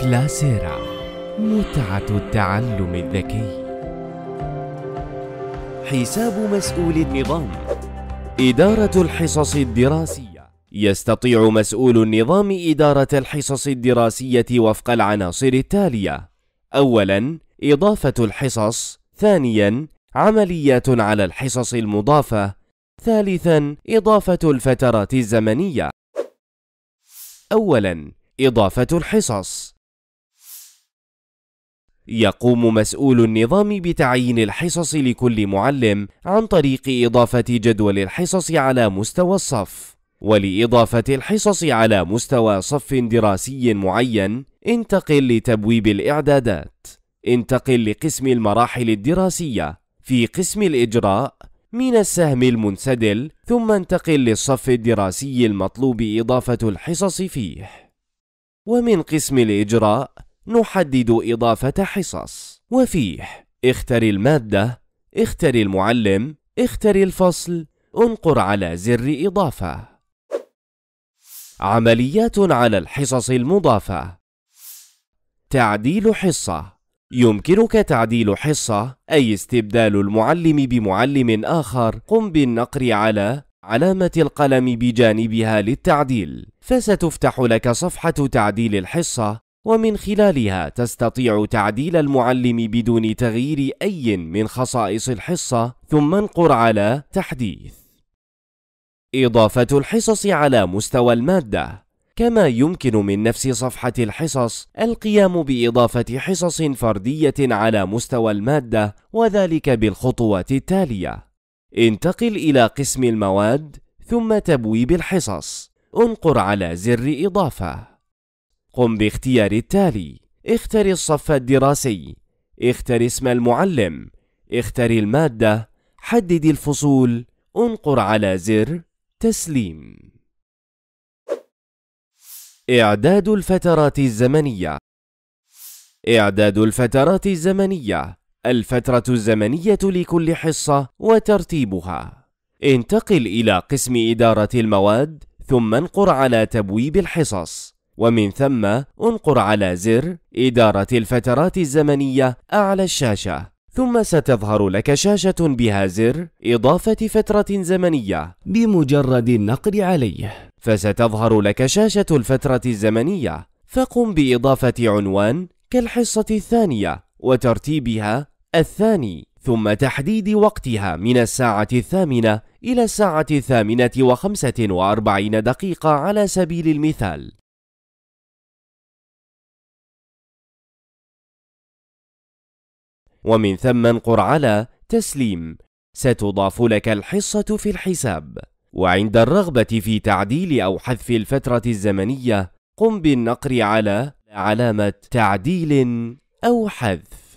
كلاسيرا متعة التعلم الذكي حساب مسؤول النظام إدارة الحصص الدراسية يستطيع مسؤول النظام إدارة الحصص الدراسية وفق العناصر التالية أولاً إضافة الحصص ثانياً عمليات على الحصص المضافة ثالثاً إضافة الفترات الزمنية أولاً إضافة الحصص يقوم مسؤول النظام بتعيين الحصص لكل معلم عن طريق إضافة جدول الحصص على مستوى الصف ولإضافة الحصص على مستوى صف دراسي معين انتقل لتبويب الإعدادات انتقل لقسم المراحل الدراسية في قسم الإجراء من السهم المنسدل ثم انتقل للصف الدراسي المطلوب إضافة الحصص فيه ومن قسم الإجراء نحدد إضافة حصص وفيه اختر المادة اختر المعلم اختر الفصل انقر على زر إضافة عمليات على الحصص المضافة تعديل حصة يمكنك تعديل حصة أي استبدال المعلم بمعلم آخر قم بالنقر على علامة القلم بجانبها للتعديل فستفتح لك صفحة تعديل الحصة ومن خلالها تستطيع تعديل المعلم بدون تغيير أي من خصائص الحصة ثم انقر على تحديث إضافة الحصص على مستوى المادة كما يمكن من نفس صفحة الحصص القيام بإضافة حصص فردية على مستوى المادة وذلك بالخطوات التالية انتقل إلى قسم المواد ثم تبويب الحصص انقر على زر إضافة قم باختيار التالي اختر الصف الدراسي اختر اسم المعلم اختر المادة حدد الفصول انقر على زر تسليم إعداد الفترات الزمنية إعداد الفترات الزمنية الفترة الزمنية لكل حصة وترتيبها انتقل إلى قسم إدارة المواد ثم انقر على تبويب الحصص ومن ثم انقر على زر إدارة الفترات الزمنية أعلى الشاشة ثم ستظهر لك شاشة بها زر إضافة فترة زمنية بمجرد النقر عليه فستظهر لك شاشة الفترة الزمنية فقم بإضافة عنوان كالحصة الثانية وترتيبها الثاني ثم تحديد وقتها من الساعة الثامنة إلى الساعة الثامنة وخمسة وأربعين دقيقة على سبيل المثال ومن ثم انقر على تسليم ستضاف لك الحصة في الحساب وعند الرغبة في تعديل أو حذف الفترة الزمنية قم بالنقر على علامة تعديل أو حذف